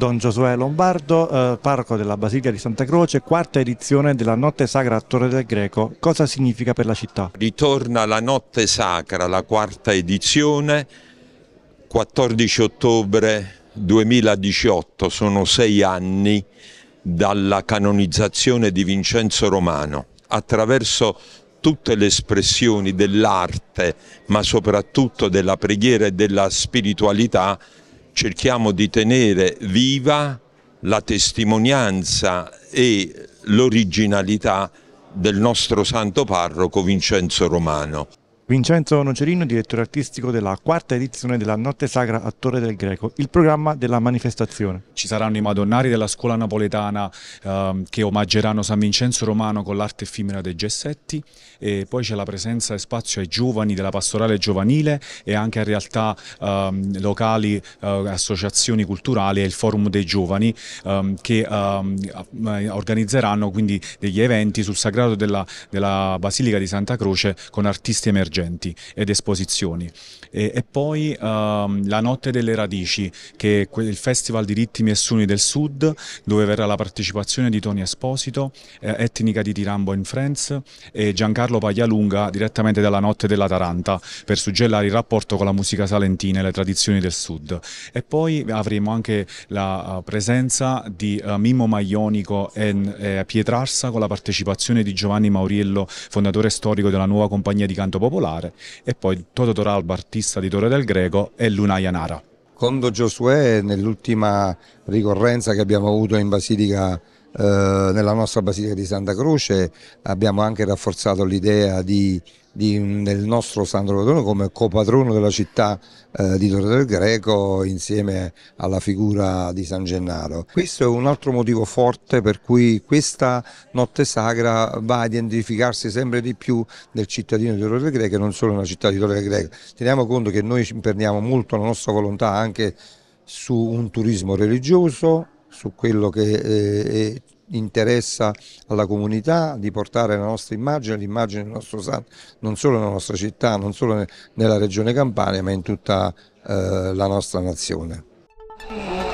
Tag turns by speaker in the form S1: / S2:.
S1: Don Giosuè Lombardo, eh, parco della Basilica di Santa Croce, quarta edizione della Notte Sacra a Torre del Greco. Cosa significa per la città?
S2: Ritorna la Notte Sacra, la quarta edizione, 14 ottobre 2018, sono sei anni dalla canonizzazione di Vincenzo Romano attraverso tutte le espressioni dell'arte ma soprattutto della preghiera e della spiritualità cerchiamo di tenere viva la testimonianza e l'originalità del nostro santo parroco Vincenzo Romano.
S1: Vincenzo
S3: Nocerino, direttore artistico della quarta edizione della Notte Sacra a Torre del Greco, il programma della manifestazione. Ci saranno i Madonnari della scuola napoletana eh, che omaggeranno San Vincenzo Romano con l'arte effimera dei gessetti e poi c'è la presenza e spazio ai giovani della pastorale giovanile e anche a realtà eh, locali, eh, associazioni culturali e il forum dei giovani ehm, che ehm, eh, organizzeranno quindi degli eventi sul sagrato della, della Basilica di Santa Croce con artisti emergenti emergenti ed esposizioni. E, e poi ehm, la Notte delle Radici, che è il Festival di Ritmi e Suni del Sud, dove verrà la partecipazione di Tony Esposito, eh, etnica di Tirambo in France, e Giancarlo Paglialunga direttamente dalla Notte della Taranta, per suggellare il rapporto con la musica salentina e le tradizioni del Sud. E poi avremo anche la eh, presenza di uh, Mimmo Maionico e eh, Pietrarsa con la partecipazione di Giovanni Mauriello, fondatore storico della nuova compagnia di canto popolare spettacolare, e poi Toto Toralba, artista di Torre del Greco, e Luna Nara.
S4: Condo Giosuè nell'ultima ricorrenza che abbiamo avuto in Basilica eh, nella nostra Basilica di Santa Croce abbiamo anche rafforzato l'idea di, di, del nostro Santo Codone come copatrono della città eh, di Torre del Greco insieme alla figura di San Gennaro. Questo è un altro motivo forte per cui questa notte sacra va a identificarsi sempre di più nel cittadino di Torre del Greco e non solo nella città di Torre del Greco. Teniamo conto che noi imperniamo molto la nostra volontà anche su un turismo religioso su quello che eh, interessa alla comunità, di portare la nostra immagine, l'immagine del nostro santo, non solo nella nostra città, non solo nella regione Campania, ma in tutta eh, la nostra nazione.